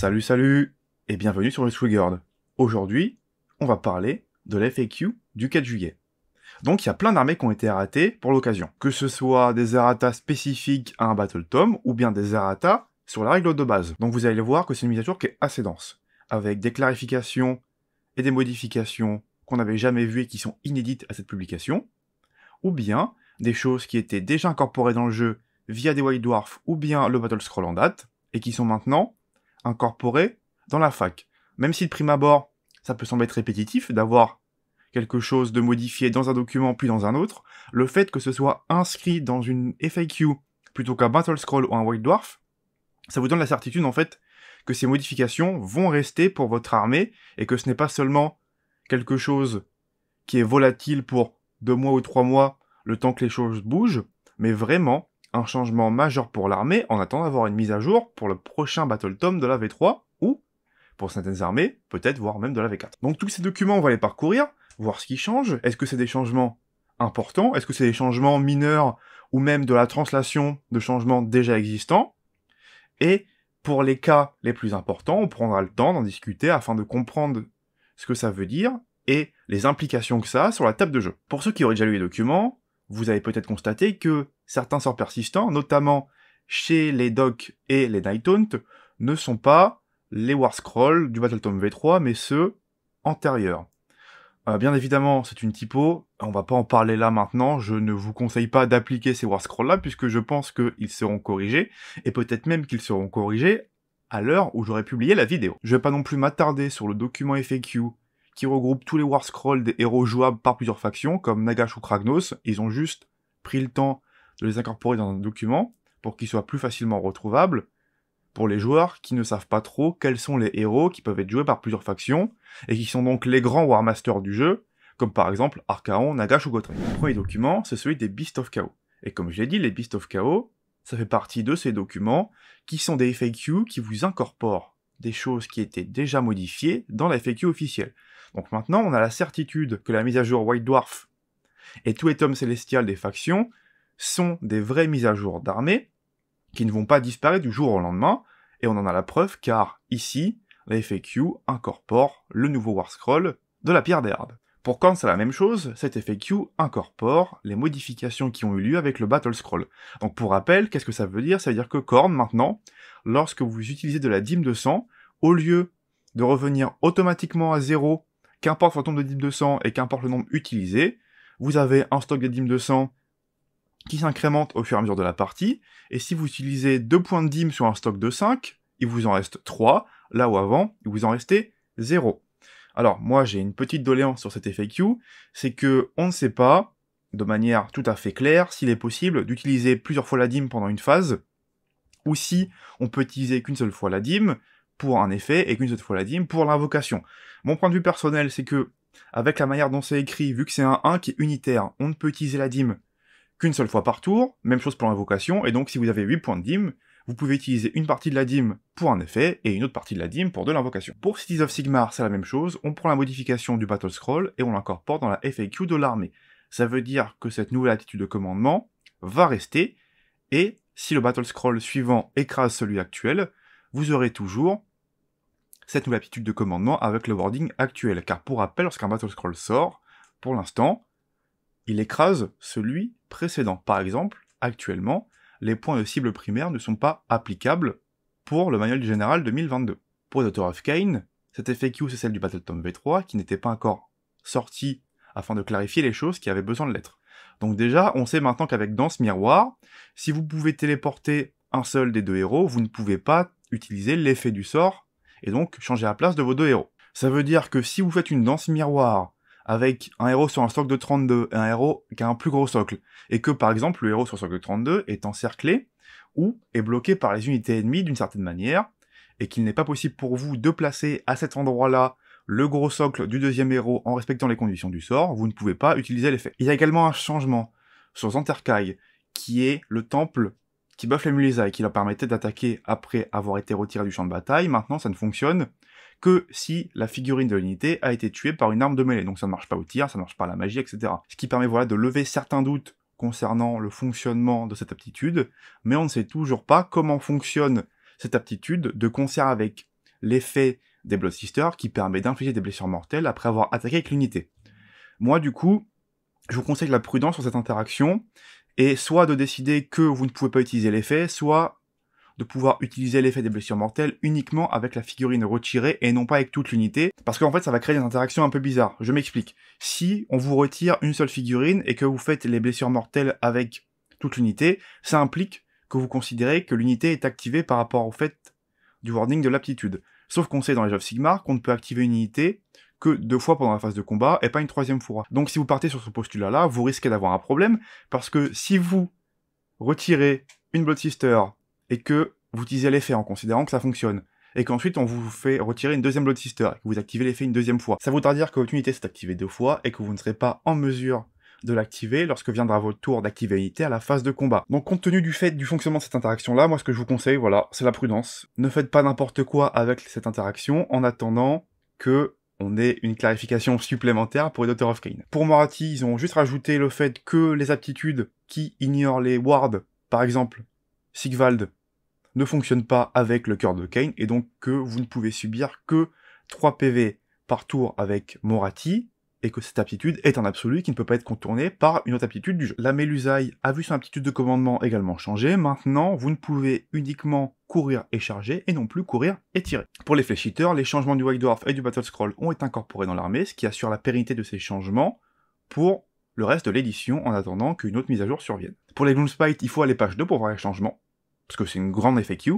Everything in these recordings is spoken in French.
Salut, salut et bienvenue sur le Swigord. Aujourd'hui, on va parler de l'FAQ du 4 juillet. Donc il y a plein d'armées qui ont été ratées pour l'occasion. Que ce soit des errata spécifiques à un Battle Tome ou bien des errata sur la règle de base. Donc vous allez voir que c'est une mise à jour qui est assez dense, avec des clarifications et des modifications qu'on n'avait jamais vues et qui sont inédites à cette publication, ou bien des choses qui étaient déjà incorporées dans le jeu via des White Dwarfs ou bien le Battle Scroll en date, et qui sont maintenant incorporé dans la fac. Même si de prime abord, ça peut sembler répétitif d'avoir quelque chose de modifié dans un document puis dans un autre, le fait que ce soit inscrit dans une FAQ plutôt qu'un Battle Scroll ou un White Dwarf, ça vous donne la certitude en fait que ces modifications vont rester pour votre armée et que ce n'est pas seulement quelque chose qui est volatile pour deux mois ou trois mois le temps que les choses bougent, mais vraiment un changement majeur pour l'armée en attendant d'avoir une mise à jour pour le prochain Battle Tome de la V3 ou, pour certaines armées, peut-être voire même de la V4. Donc tous ces documents, on va les parcourir, voir ce qui change. Est-ce que c'est des changements importants Est-ce que c'est des changements mineurs ou même de la translation de changements déjà existants Et pour les cas les plus importants, on prendra le temps d'en discuter afin de comprendre ce que ça veut dire et les implications que ça a sur la table de jeu. Pour ceux qui auraient déjà lu les documents, vous avez peut-être constaté que certains sorts persistants, notamment chez les Doc et les Night ne sont pas les War Scrolls du Battle Tome V3, mais ceux antérieurs. Euh, bien évidemment, c'est une typo, on va pas en parler là maintenant, je ne vous conseille pas d'appliquer ces War Scrolls là, puisque je pense qu'ils seront corrigés, et peut-être même qu'ils seront corrigés à l'heure où j'aurai publié la vidéo. Je vais pas non plus m'attarder sur le document FAQ qui regroupe tous les War Scrolls des héros jouables par plusieurs factions, comme Nagash ou Kragnos, ils ont juste pris le temps de les incorporer dans un document pour qu'ils soient plus facilement retrouvables pour les joueurs qui ne savent pas trop quels sont les héros qui peuvent être joués par plusieurs factions et qui sont donc les grands Warmasters du jeu, comme par exemple Archaon, Nagash ou Gotrek. Le premier document, c'est celui des Beasts of Chaos. Et comme je l'ai dit, les Beasts of Chaos, ça fait partie de ces documents qui sont des FAQ qui vous incorporent des choses qui étaient déjà modifiées dans la FAQ officielle. Donc maintenant, on a la certitude que la mise à jour White Dwarf et tous les tomes célestials des factions sont des vraies mises à jour d'armée qui ne vont pas disparaître du jour au lendemain, et on en a la preuve car ici, la Q incorpore le nouveau War Scroll de la pierre d'herbe. Pour Korn c'est la même chose, cette FAQ incorpore les modifications qui ont eu lieu avec le Battle Scroll. Donc pour rappel, qu'est-ce que ça veut dire Ça veut dire que Korn, maintenant, lorsque vous utilisez de la dîme de sang, au lieu de revenir automatiquement à zéro, qu'importe votre nombre de dîmes de sang et qu'importe le nombre utilisé, vous avez un stock de dîmes de sang qui s'incrémente au fur et à mesure de la partie, et si vous utilisez 2 points de dîme sur un stock de 5, il vous en reste 3, là où avant, il vous en restait 0. Alors moi j'ai une petite doléance sur cet effet Q, c'est que on ne sait pas, de manière tout à fait claire, s'il est possible d'utiliser plusieurs fois la dîme pendant une phase, ou si on peut utiliser qu'une seule fois la dîme pour un effet et qu'une seule fois la dîme pour l'invocation. Mon point de vue personnel, c'est que avec la manière dont c'est écrit, vu que c'est un 1 qui est unitaire, on ne peut utiliser la dîme qu'une seule fois par tour, même chose pour l'invocation, et donc si vous avez 8 points de dîme, vous pouvez utiliser une partie de la dîme pour un effet et une autre partie de la dîme pour de l'invocation. Pour Cities of Sigmar, c'est la même chose, on prend la modification du Battle Scroll et on l'incorpore dans la FAQ de l'armée. Ça veut dire que cette nouvelle attitude de commandement va rester, et si le Battle Scroll suivant écrase celui actuel, vous aurez toujours cette nouvelle attitude de commandement avec le wording actuel. Car pour rappel, lorsqu'un Battle Scroll sort, pour l'instant, il écrase celui précédent. Par exemple, actuellement, les points de cible primaire ne sont pas applicables pour le manuel général 2022. Pour The Tower of Kane, effet Q, c'est celle du Battle tomb V3 qui n'était pas encore sortie afin de clarifier les choses qui avaient besoin de l'être. Donc déjà, on sait maintenant qu'avec Danse miroir, si vous pouvez téléporter un seul des deux héros, vous ne pouvez pas utiliser l'effet du sort et donc changer la place de vos deux héros. Ça veut dire que si vous faites une danse miroir avec un héros sur un socle de 32 et un héros qui a un plus gros socle, et que par exemple le héros sur un socle de 32 est encerclé ou est bloqué par les unités ennemies d'une certaine manière, et qu'il n'est pas possible pour vous de placer à cet endroit-là le gros socle du deuxième héros en respectant les conditions du sort, vous ne pouvez pas utiliser l'effet. Il y a également un changement sur Zanterkai, qui est le temple qui buff les Mulisa et qui leur permettait d'attaquer après avoir été retiré du champ de bataille. Maintenant, ça ne fonctionne que si la figurine de l'unité a été tuée par une arme de mêlée. Donc ça ne marche pas au tir, ça ne marche pas à la magie, etc. Ce qui permet voilà de lever certains doutes concernant le fonctionnement de cette aptitude, mais on ne sait toujours pas comment fonctionne cette aptitude de concert avec l'effet des Blood Sisters qui permet d'infliger des blessures mortelles après avoir attaqué avec l'unité. Moi, du coup, je vous conseille la prudence sur cette interaction, et soit de décider que vous ne pouvez pas utiliser l'effet, soit de pouvoir utiliser l'effet des blessures mortelles uniquement avec la figurine retirée et non pas avec toute l'unité, parce qu'en fait ça va créer des interactions un peu bizarres. Je m'explique. Si on vous retire une seule figurine et que vous faites les blessures mortelles avec toute l'unité, ça implique que vous considérez que l'unité est activée par rapport au fait du wording de l'aptitude. Sauf qu'on sait dans les of Sigmar qu'on ne peut activer une unité que deux fois pendant la phase de combat et pas une troisième fois. Donc si vous partez sur ce postulat-là, vous risquez d'avoir un problème parce que si vous retirez une Blood Sister et que vous utilisez l'effet en considérant que ça fonctionne, et qu'ensuite on vous fait retirer une deuxième load sister, et que vous activez l'effet une deuxième fois. Ça voudra dire que votre unité s'est activée deux fois, et que vous ne serez pas en mesure de l'activer lorsque viendra votre tour d'activer l'unité à la phase de combat. Donc compte tenu du fait du fonctionnement de cette interaction là, moi ce que je vous conseille, voilà, c'est la prudence. Ne faites pas n'importe quoi avec cette interaction en attendant que on ait une clarification supplémentaire pour les doctors of Kane. Pour Morati, ils ont juste rajouté le fait que les aptitudes qui ignorent les wards, par exemple, Sigvald, ne fonctionne pas avec le cœur de Kane et donc que vous ne pouvez subir que 3 PV par tour avec Morati et que cette aptitude est en absolu qui ne peut pas être contournée par une autre aptitude du jeu. La Mélusaille a vu son aptitude de commandement également changer. Maintenant, vous ne pouvez uniquement courir et charger et non plus courir et tirer. Pour les fléchiteurs, les changements du White Dwarf et du Battle Scroll ont été incorporés dans l'armée, ce qui assure la pérennité de ces changements pour le reste de l'édition en attendant qu'une autre mise à jour survienne. Pour les Spite, il faut aller page 2 pour voir les changements parce que c'est une grande FAQ,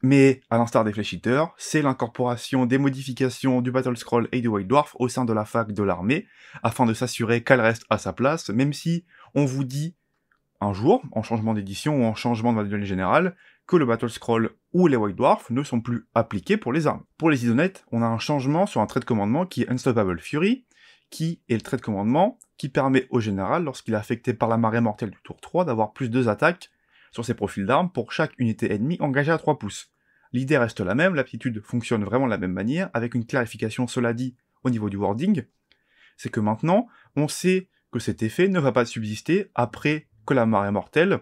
mais à l'instar des fléchiteurs, c'est l'incorporation des modifications du Battle Scroll et du White Dwarf au sein de la fac de l'armée, afin de s'assurer qu'elle reste à sa place, même si on vous dit un jour, en changement d'édition ou en changement de manuel général, que le Battle Scroll ou les White Dwarf ne sont plus appliqués pour les armes. Pour les isonettes, on a un changement sur un trait de commandement qui est Unstoppable Fury, qui est le trait de commandement qui permet au général, lorsqu'il est affecté par la marée mortelle du tour 3, d'avoir plus deux attaques sur ses profils d'armes pour chaque unité ennemie engagée à 3 pouces. L'idée reste la même, l'aptitude fonctionne vraiment de la même manière, avec une clarification, cela dit, au niveau du wording. C'est que maintenant, on sait que cet effet ne va pas subsister après que la marée mortelle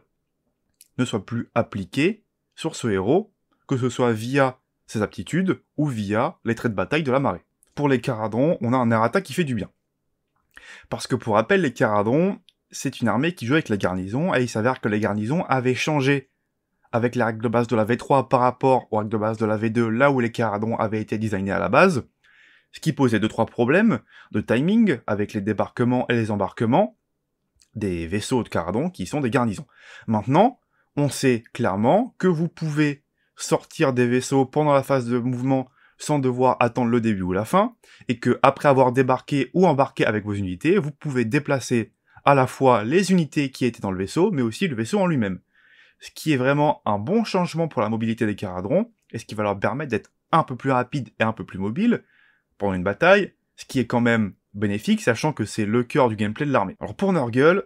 ne soit plus appliquée sur ce héros, que ce soit via ses aptitudes ou via les traits de bataille de la marée. Pour les caradons, on a un Arata qui fait du bien. Parce que pour rappel, les caradons, c'est une armée qui joue avec la garnison, et il s'avère que les garnisons avaient changé avec la règle de base de la V3 par rapport aux règles de base de la V2, là où les caradons avaient été designés à la base, ce qui posait deux trois problèmes de timing avec les débarquements et les embarquements des vaisseaux de caradons qui sont des garnisons. Maintenant, on sait clairement que vous pouvez sortir des vaisseaux pendant la phase de mouvement sans devoir attendre le début ou la fin, et que après avoir débarqué ou embarqué avec vos unités, vous pouvez déplacer à la fois les unités qui étaient dans le vaisseau, mais aussi le vaisseau en lui-même. Ce qui est vraiment un bon changement pour la mobilité des caradrons, et ce qui va leur permettre d'être un peu plus rapide et un peu plus mobile pendant une bataille, ce qui est quand même bénéfique, sachant que c'est le cœur du gameplay de l'armée. Alors pour Nurgle,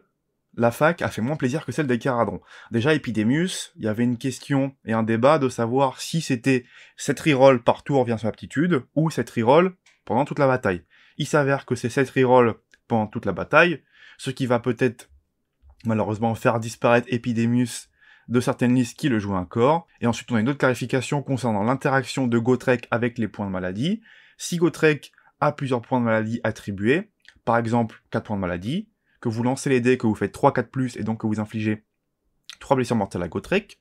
la fac a fait moins plaisir que celle des Caradrons. Déjà, Epidemius, il y avait une question et un débat de savoir si c'était cette rerolls par tour via son aptitude, ou cette rerolls pendant toute la bataille. Il s'avère que c'est cette rerolls pendant toute la bataille, ce qui va peut-être malheureusement faire disparaître Epidemius de certaines listes qui le jouent encore. Et ensuite, on a une autre clarification concernant l'interaction de Gotrek avec les points de maladie. Si Gotrek a plusieurs points de maladie attribués, par exemple 4 points de maladie, que vous lancez les dés, que vous faites 3-4 plus et donc que vous infligez 3 blessures mortelles à Gotrek,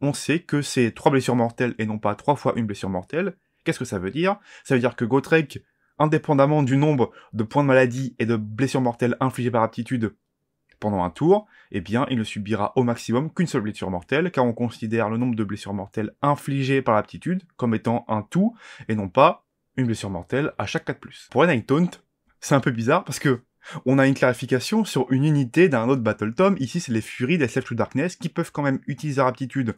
on sait que c'est 3 blessures mortelles et non pas 3 fois une blessure mortelle. Qu'est-ce que ça veut dire Ça veut dire que Gotrek indépendamment du nombre de points de maladie et de blessures mortelles infligées par aptitude pendant un tour, eh bien, il ne subira au maximum qu'une seule blessure mortelle, car on considère le nombre de blessures mortelles infligées par l'aptitude comme étant un tout, et non pas une blessure mortelle à chaque 4+. Pour un Taunt, c'est un peu bizarre, parce que on a une clarification sur une unité d'un autre Battle Tom, ici c'est les Furies des Self to Darkness, qui peuvent quand même utiliser aptitude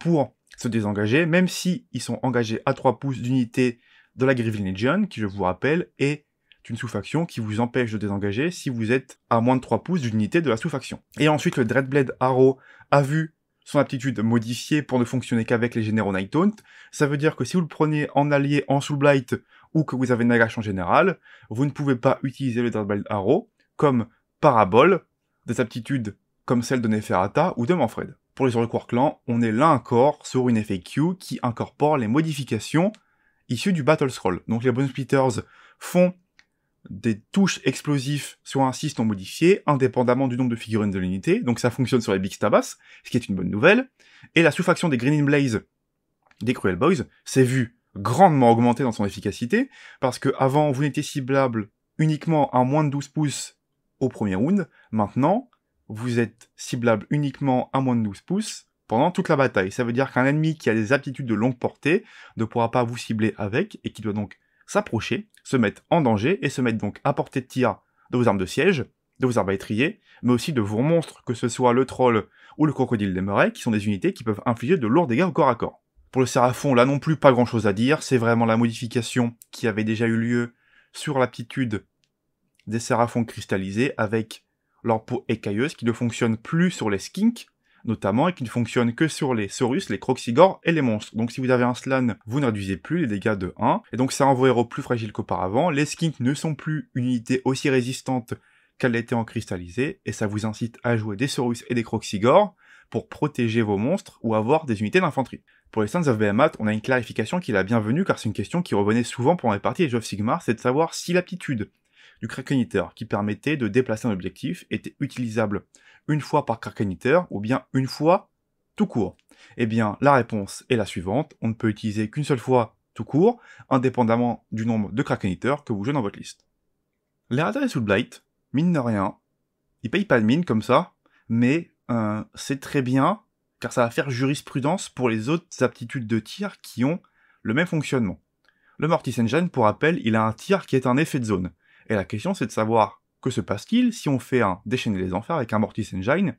pour se désengager, même si ils sont engagés à 3 pouces d'unité de la Grave Legion, qui je vous rappelle est une sous-faction qui vous empêche de désengager si vous êtes à moins de 3 pouces d'une unité de la sous-faction. Et ensuite, le Dreadblade Arrow a vu son aptitude modifiée pour ne fonctionner qu'avec les généraux Night Ça veut dire que si vous le prenez en allié en Soul ou que vous avez Nagash en général, vous ne pouvez pas utiliser le Dreadblade Arrow comme parabole des aptitudes comme celle de Neferata ou de Manfred. Pour les Horrorcore Clan, on est là encore sur une FAQ qui incorpore les modifications issus du Battle Scroll. Donc les Bone Splitters font des touches explosives sur un système modifié, indépendamment du nombre de figurines de l'unité, donc ça fonctionne sur les Big Stabas, ce qui est une bonne nouvelle, et la sous-faction des Green Blaze des Cruel Boys s'est vue grandement augmentée dans son efficacité, parce que avant vous n'étiez ciblable uniquement à moins de 12 pouces au premier round, maintenant vous êtes ciblable uniquement à moins de 12 pouces pendant toute la bataille. Ça veut dire qu'un ennemi qui a des aptitudes de longue portée ne pourra pas vous cibler avec et qui doit donc s'approcher, se mettre en danger et se mettre donc à portée de tir de vos armes de siège, de vos étrier, mais aussi de vos monstres, que ce soit le troll ou le crocodile des marais, qui sont des unités qui peuvent infliger de lourds dégâts au corps à corps. Pour le Séraphon, là non plus pas grand chose à dire, c'est vraiment la modification qui avait déjà eu lieu sur l'aptitude des Séraphons cristallisés avec leur peau écailleuse qui ne fonctionne plus sur les skinks, notamment, et qui ne fonctionne que sur les Saurus, les Croxigors et les monstres. Donc si vous avez un Slan, vous ne réduisez plus les dégâts de 1, et donc c'est un héros plus fragile qu'auparavant. Les Skinks ne sont plus une unité aussi résistante qu'elle l'était en cristallisé, et ça vous incite à jouer des Saurus et des Croxigors pour protéger vos monstres ou avoir des unités d'infanterie. Pour les Sons of Behemoth, on a une clarification qui est la bienvenue car c'est une question qui revenait souvent pendant les parties de Jeux Sigmar, c'est de savoir si l'aptitude du Kraken qui permettait de déplacer un objectif était utilisable une fois par Kraken ou bien une fois tout court Eh bien, la réponse est la suivante. On ne peut utiliser qu'une seule fois tout court, indépendamment du nombre de Kraken que vous jouez dans votre liste. Les radars sous soulblight, mine de rien, ils payent pas de mine comme ça, mais euh, c'est très bien car ça va faire jurisprudence pour les autres aptitudes de tir qui ont le même fonctionnement. Le Mortis Engine, pour rappel, il a un tir qui est un effet de zone. Et la question, c'est de savoir que se passe-t-il si on fait un déchaîner les enfers avec un Mortis Engine,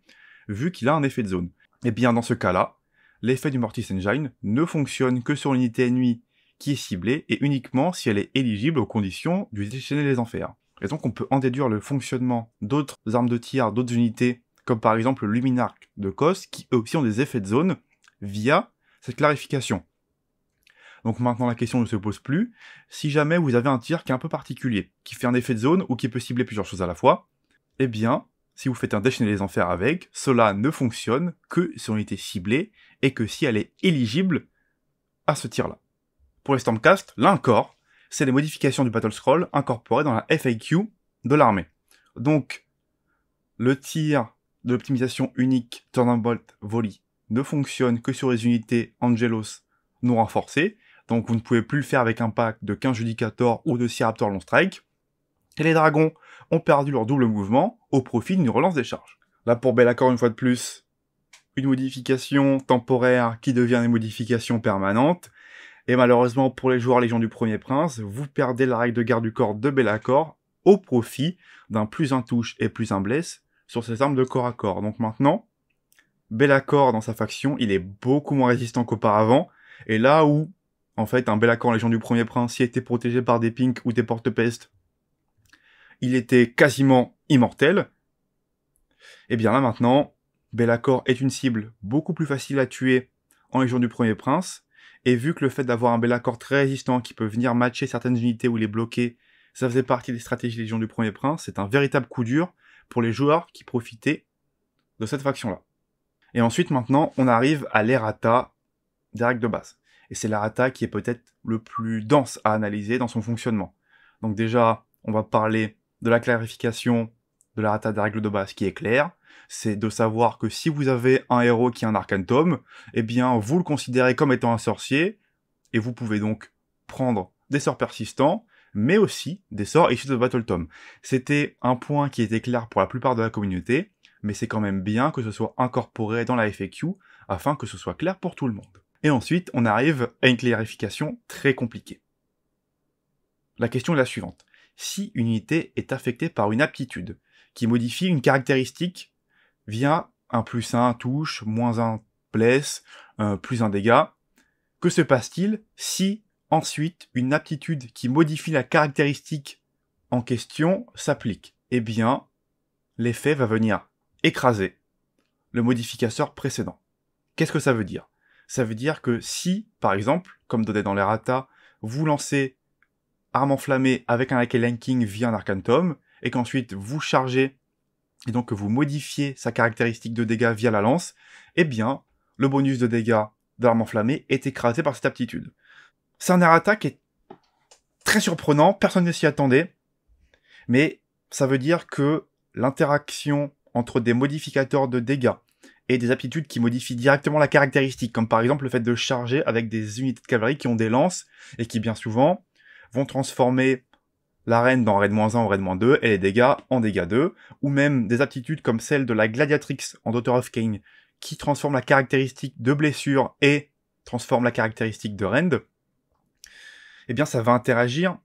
vu qu'il a un effet de zone. Eh bien, dans ce cas-là, l'effet du Mortis Engine ne fonctionne que sur l'unité ennemie qui est ciblée et uniquement si elle est éligible aux conditions du déchaîner les enfers. Et donc, on peut en déduire le fonctionnement d'autres armes de tir, d'autres unités, comme par exemple le Luminarc de Kos, qui eux aussi ont des effets de zone via cette clarification. Donc maintenant, la question ne se pose plus. Si jamais vous avez un tir qui est un peu particulier, qui fait un effet de zone ou qui peut cibler plusieurs choses à la fois, eh bien, si vous faites un déchaîner les enfers avec, cela ne fonctionne que si on était ciblé et que si elle est éligible à ce tir-là. Pour les Stormcast, là c'est les modifications du Battle Scroll incorporées dans la FAQ de l'armée. Donc, le tir de l'optimisation unique Turnbolt Volley ne fonctionne que sur les unités Angelos non renforcées, donc vous ne pouvez plus le faire avec un pack de 15 Judicator ou de 6 Raptor Long Strike. Et les dragons ont perdu leur double mouvement au profit d'une relance des charges. Là pour Bellacor une fois de plus, une modification temporaire qui devient une modification permanente. Et malheureusement pour les joueurs Légion du Premier Prince, vous perdez la règle de garde du corps de Bellacor au profit d'un plus un touche et plus un bless sur ses armes de corps à corps. Donc maintenant, Bellacor dans sa faction, il est beaucoup moins résistant qu'auparavant. Et là où en fait, un Belacor, Légion du Premier Prince, s'il était protégé par des pinks ou des porte-pestes, il était quasiment immortel. Et eh bien là maintenant, Belacor est une cible beaucoup plus facile à tuer en Légion du Premier Prince. Et vu que le fait d'avoir un accord très résistant qui peut venir matcher certaines unités ou les bloquer, ça faisait partie des stratégies Légion du Premier Prince, c'est un véritable coup dur pour les joueurs qui profitaient de cette faction-là. Et ensuite, maintenant, on arrive à l'Erata des règles de base et c'est la rata qui est peut-être le plus dense à analyser dans son fonctionnement. Donc déjà, on va parler de la clarification de la rata des règles de base qui est claire, c'est de savoir que si vous avez un héros qui est un tome, eh bien vous le considérez comme étant un sorcier, et vous pouvez donc prendre des sorts persistants, mais aussi des sorts issus de Battle Tome. C'était un point qui était clair pour la plupart de la communauté, mais c'est quand même bien que ce soit incorporé dans la FAQ afin que ce soit clair pour tout le monde. Et ensuite, on arrive à une clarification très compliquée. La question est la suivante. Si une unité est affectée par une aptitude qui modifie une caractéristique via un plus un touche, moins 1 bless, euh, plus un dégât, que se passe-t-il si ensuite une aptitude qui modifie la caractéristique en question s'applique Eh bien, l'effet va venir écraser le modificateur précédent. Qu'est-ce que ça veut dire ça veut dire que si, par exemple, comme donné dans les vous lancez arme enflammée avec un Lucky Lanking via un Arcantum, et qu'ensuite vous chargez, et donc que vous modifiez sa caractéristique de dégâts via la lance, eh bien, le bonus de dégâts d'arme enflammée est écrasé par cette aptitude. C'est un errata qui est très surprenant, personne ne s'y attendait, mais ça veut dire que l'interaction entre des modificateurs de dégâts, et des aptitudes qui modifient directement la caractéristique, comme par exemple le fait de charger avec des unités de cavalerie qui ont des lances et qui bien souvent vont transformer la l'arène dans raid-1 en raid-2 et les dégâts en dégâts 2, ou même des aptitudes comme celle de la gladiatrix en Daughter of Kane, qui transforme la caractéristique de blessure et transforme la caractéristique de rend, et eh bien ça va interagir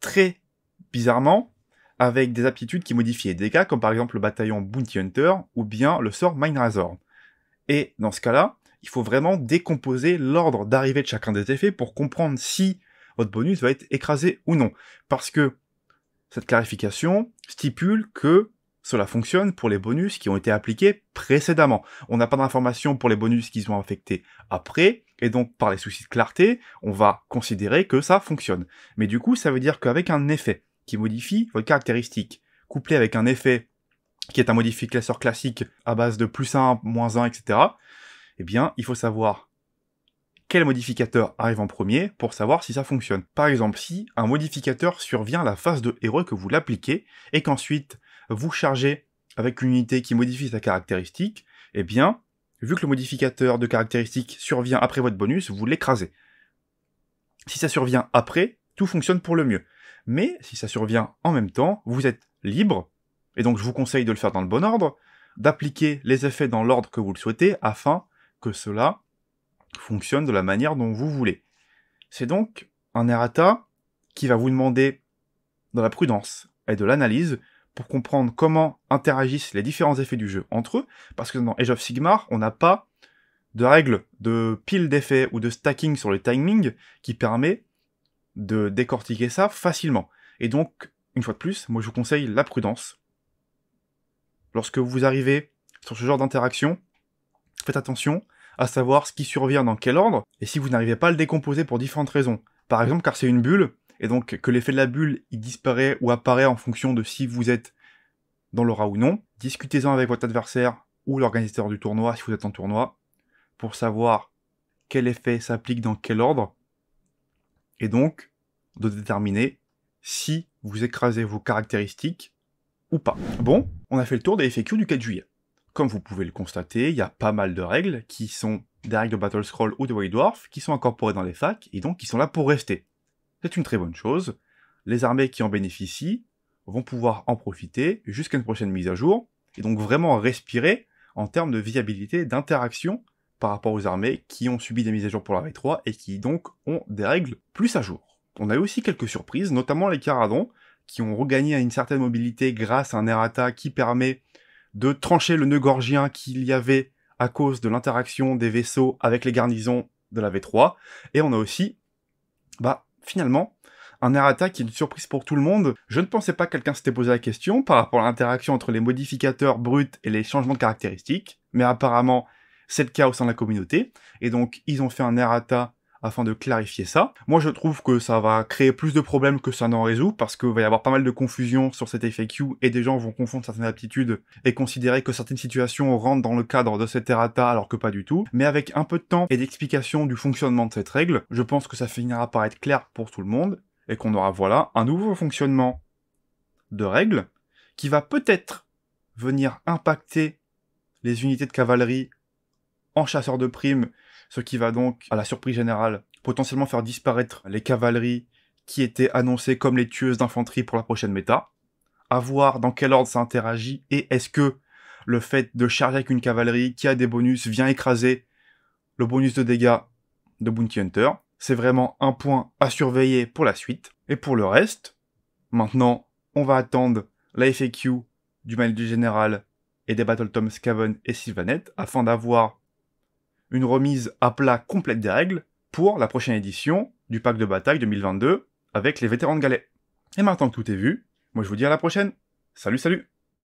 très bizarrement avec des aptitudes qui modifiaient des dégâts, comme par exemple le bataillon Bounty Hunter ou bien le sort Razor. Et dans ce cas-là, il faut vraiment décomposer l'ordre d'arrivée de chacun des effets pour comprendre si votre bonus va être écrasé ou non. Parce que cette clarification stipule que cela fonctionne pour les bonus qui ont été appliqués précédemment. On n'a pas d'informations pour les bonus qui sont affectés après, et donc par les soucis de clarté, on va considérer que ça fonctionne. Mais du coup, ça veut dire qu'avec un effet qui modifie votre caractéristique, couplé avec un effet qui est un modificateur classique à base de plus 1, moins 1, etc., eh bien, il faut savoir quel modificateur arrive en premier pour savoir si ça fonctionne. Par exemple, si un modificateur survient à la phase de héros que vous l'appliquez et qu'ensuite vous chargez avec une unité qui modifie sa caractéristique, eh bien, vu que le modificateur de caractéristique survient après votre bonus, vous l'écrasez. Si ça survient après, tout fonctionne pour le mieux mais si ça survient en même temps, vous êtes libre, et donc je vous conseille de le faire dans le bon ordre, d'appliquer les effets dans l'ordre que vous le souhaitez afin que cela fonctionne de la manière dont vous voulez. C'est donc un errata qui va vous demander de la prudence et de l'analyse pour comprendre comment interagissent les différents effets du jeu entre eux, parce que dans Age of Sigmar, on n'a pas de règle de pile d'effets ou de stacking sur le timing qui permet de décortiquer ça facilement. Et donc, une fois de plus, moi je vous conseille la prudence. Lorsque vous arrivez sur ce genre d'interaction, faites attention à savoir ce qui survient dans quel ordre, et si vous n'arrivez pas à le décomposer pour différentes raisons. Par exemple, car c'est une bulle, et donc que l'effet de la bulle disparaît ou apparaît en fonction de si vous êtes dans l'aura ou non. Discutez-en avec votre adversaire ou l'organisateur du tournoi si vous êtes en tournoi, pour savoir quel effet s'applique dans quel ordre, et donc de déterminer si vous écrasez vos caractéristiques ou pas. Bon, on a fait le tour des FAQ du 4 juillet. Comme vous pouvez le constater, il y a pas mal de règles qui sont des règles de Battle Scroll ou de White Dwarf qui sont incorporées dans les facs et donc qui sont là pour rester. C'est une très bonne chose. Les armées qui en bénéficient vont pouvoir en profiter jusqu'à une prochaine mise à jour et donc vraiment respirer en termes de viabilité, d'interaction par rapport aux armées qui ont subi des mises à jour pour la v 3 et qui donc ont des règles plus à jour. On a eu aussi quelques surprises, notamment les Caradons, qui ont regagné une certaine mobilité grâce à un errata qui permet de trancher le nœud gorgien qu'il y avait à cause de l'interaction des vaisseaux avec les garnisons de la V3. Et on a aussi, bah, finalement, un errata qui est une surprise pour tout le monde. Je ne pensais pas que quelqu'un s'était posé la question par rapport à l'interaction entre les modificateurs bruts et les changements de caractéristiques, mais apparemment, c'est le cas au sein de la communauté. Et donc, ils ont fait un errata afin de clarifier ça. Moi, je trouve que ça va créer plus de problèmes que ça n'en résout, parce qu'il va y avoir pas mal de confusion sur cette FAQ, et des gens vont confondre certaines aptitudes et considérer que certaines situations rentrent dans le cadre de cette errata, alors que pas du tout. Mais avec un peu de temps et d'explication du fonctionnement de cette règle, je pense que ça finira par être clair pour tout le monde, et qu'on aura, voilà, un nouveau fonctionnement de règle, qui va peut-être venir impacter les unités de cavalerie chasseur de primes, ce qui va donc, à la surprise générale, potentiellement faire disparaître les cavaleries qui étaient annoncées comme les tueuses d'infanterie pour la prochaine méta. À voir dans quel ordre ça interagit et est-ce que le fait de charger avec une cavalerie qui a des bonus vient écraser le bonus de dégâts de Bounty Hunter. C'est vraiment un point à surveiller pour la suite. Et pour le reste, maintenant, on va attendre la FAQ du mal du général et des Battle Tom Scaven et Sylvanette afin d'avoir une remise à plat complète des règles pour la prochaine édition du pack de bataille 2022 avec les vétérans de galets. Et maintenant que tout est vu, moi je vous dis à la prochaine. Salut salut